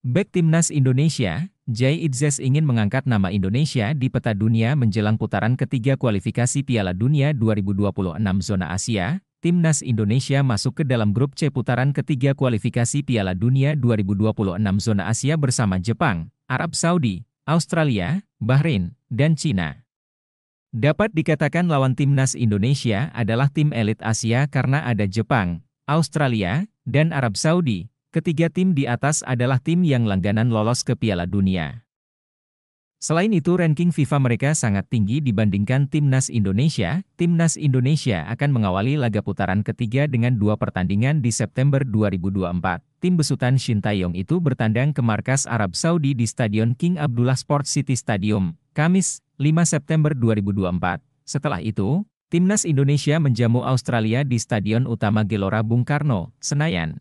Bek Timnas Indonesia, Jai Idzes ingin mengangkat nama Indonesia di peta dunia menjelang putaran ketiga kualifikasi Piala Dunia 2026 zona Asia. Timnas Indonesia masuk ke dalam grup C putaran ketiga kualifikasi Piala Dunia 2026 zona Asia bersama Jepang, Arab Saudi, Australia, Bahrain, dan Cina. Dapat dikatakan lawan timnas Indonesia adalah tim elit Asia karena ada Jepang, Australia, dan Arab Saudi, Ketiga tim di atas adalah tim yang langganan lolos ke Piala Dunia. Selain itu, ranking FIFA mereka sangat tinggi dibandingkan timnas Indonesia. Timnas Indonesia akan mengawali laga putaran ketiga dengan dua pertandingan di September 2024. Tim besutan Shin Taeyong itu bertandang ke markas Arab Saudi di Stadion King Abdullah Sport City Stadium, Kamis, 5 September 2024. Setelah itu, Timnas Indonesia menjamu Australia di Stadion Utama Gelora Bung Karno, Senayan.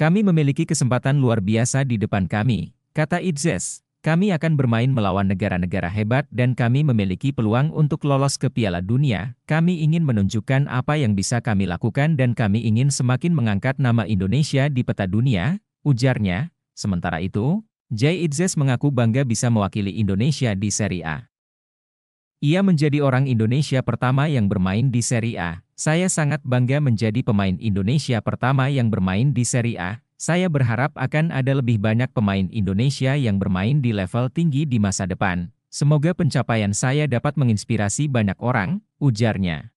Kami memiliki kesempatan luar biasa di depan kami, kata Idzes. Kami akan bermain melawan negara-negara hebat dan kami memiliki peluang untuk lolos ke Piala Dunia. Kami ingin menunjukkan apa yang bisa kami lakukan dan kami ingin semakin mengangkat nama Indonesia di peta dunia, ujarnya. Sementara itu, Jay Idzes mengaku bangga bisa mewakili Indonesia di Serie A. Ia menjadi orang Indonesia pertama yang bermain di Serie A. Saya sangat bangga menjadi pemain Indonesia pertama yang bermain di Serie A. Saya berharap akan ada lebih banyak pemain Indonesia yang bermain di level tinggi di masa depan. Semoga pencapaian saya dapat menginspirasi banyak orang, ujarnya.